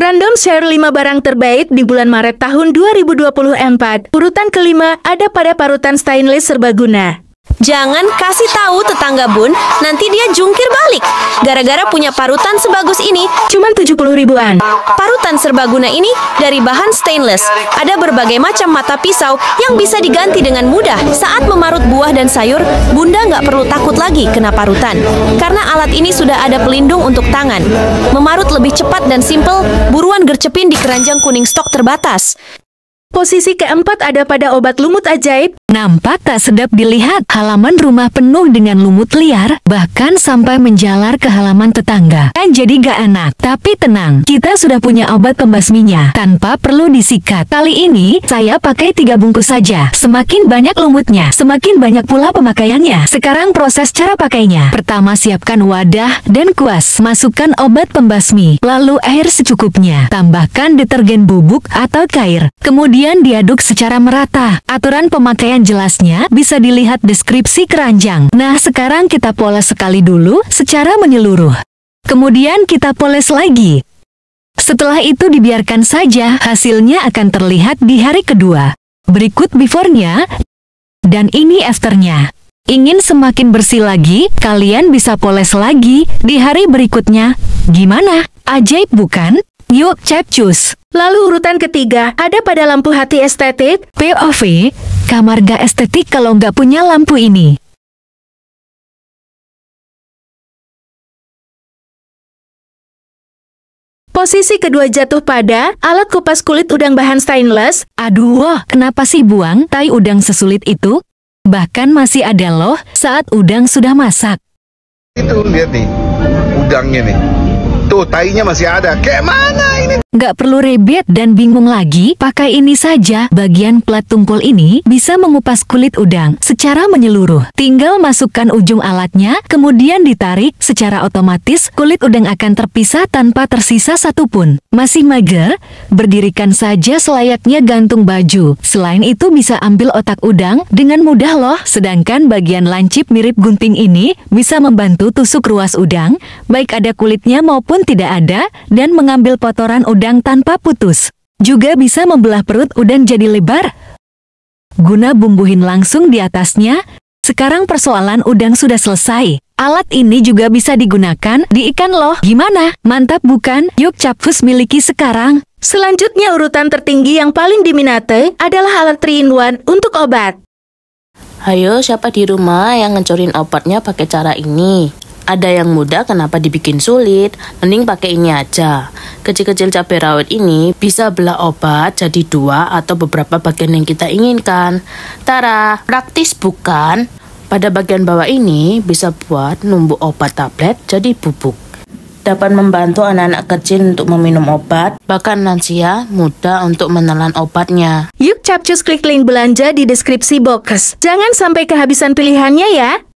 Random share 5 barang terbaik di bulan Maret tahun 2024. Urutan kelima ada pada parutan stainless serbaguna. Jangan kasih tahu tetangga Bun, nanti dia jungkir balik. Gara-gara punya parutan sebagus ini, cuma 70 ribuan. Parutan serbaguna ini dari bahan stainless. Ada berbagai macam mata pisau yang bisa diganti dengan mudah saat memarut buah dan sayur. Bunda nggak perlu takut lagi kena parutan. Karena alat ini sudah ada pelindung untuk tangan. Memarut lebih cepat dan simple, buruan gercepin di keranjang kuning stok terbatas. Posisi keempat ada pada obat lumut ajaib Nampak tak sedap dilihat, halaman rumah penuh dengan lumut liar, bahkan sampai menjalar ke halaman tetangga. Kan jadi gak enak, tapi tenang, kita sudah punya obat pembasminya, tanpa perlu disikat. Kali ini, saya pakai tiga bungkus saja. Semakin banyak lumutnya, semakin banyak pula pemakaiannya. Sekarang proses cara pakainya. Pertama siapkan wadah dan kuas, masukkan obat pembasmi, lalu air secukupnya. Tambahkan detergen bubuk atau cair kemudian diaduk secara merata. Aturan pemakaian dengan jelasnya bisa dilihat deskripsi keranjang. Nah, sekarang kita poles sekali dulu secara menyeluruh. Kemudian kita poles lagi. Setelah itu dibiarkan saja, hasilnya akan terlihat di hari kedua. Berikut before-nya, dan ini after-nya. Ingin semakin bersih lagi, kalian bisa poles lagi di hari berikutnya. Gimana? Ajaib bukan? Yuk capcus. Lalu urutan ketiga ada pada lampu hati estetik, POV, Kamar gak estetik kalau nggak punya lampu ini. Posisi kedua jatuh pada alat kupas kulit udang bahan stainless. Aduh, wah, kenapa sih buang tai udang sesulit itu? Bahkan masih ada loh saat udang sudah masak. Itu lihat nih, udangnya nih. Tuh, tainya masih ada. Kayak mana ini? nggak perlu rebet dan bingung lagi, pakai ini saja. Bagian plat tungkul ini bisa mengupas kulit udang secara menyeluruh. Tinggal masukkan ujung alatnya, kemudian ditarik secara otomatis kulit udang akan terpisah tanpa tersisa satupun. Masih mager? Berdirikan saja selayaknya gantung baju. Selain itu bisa ambil otak udang dengan mudah loh. Sedangkan bagian lancip mirip gunting ini bisa membantu tusuk ruas udang, baik ada kulitnya maupun tidak ada, dan mengambil kotoran udang udang tanpa putus. Juga bisa membelah perut udang jadi lebar. Guna bumbuhin langsung di atasnya, sekarang persoalan udang sudah selesai. Alat ini juga bisa digunakan di ikan loh. Gimana? Mantap bukan? Yuk Capfus miliki sekarang. Selanjutnya urutan tertinggi yang paling diminati adalah alat 3 untuk obat. Ayo siapa di rumah yang ngencurin obatnya pakai cara ini? Ada yang mudah kenapa dibikin sulit? Mending pakai ini aja. Kecil-kecil cabai rawit ini bisa belah obat jadi dua atau beberapa bagian yang kita inginkan. Tara, praktis bukan? Pada bagian bawah ini bisa buat numbuk obat tablet jadi bubuk. Dapat membantu anak-anak kecil untuk meminum obat, bahkan lansia mudah untuk menelan obatnya. Yuk capcus klik link belanja di deskripsi box. Jangan sampai kehabisan pilihannya ya.